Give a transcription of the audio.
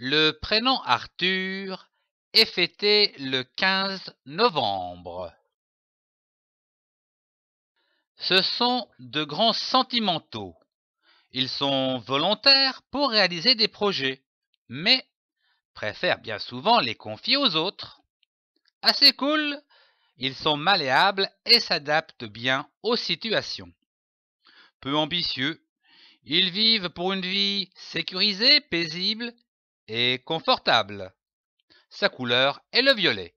Le prénom Arthur est fêté le 15 novembre. Ce sont de grands sentimentaux. Ils sont volontaires pour réaliser des projets, mais préfèrent bien souvent les confier aux autres. Assez cool, ils sont malléables et s'adaptent bien aux situations. Peu ambitieux, ils vivent pour une vie sécurisée, paisible et confortable. Sa couleur est le violet.